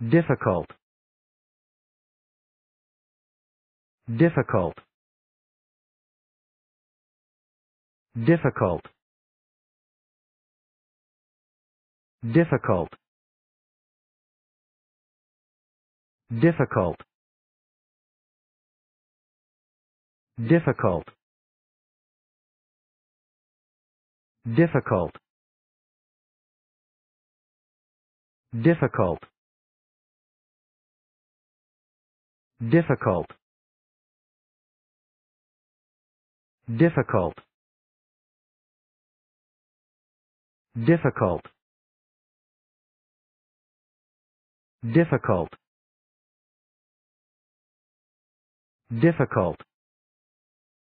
difficult difficult difficult difficult difficult difficult difficult difficult difficult difficult difficult difficult difficult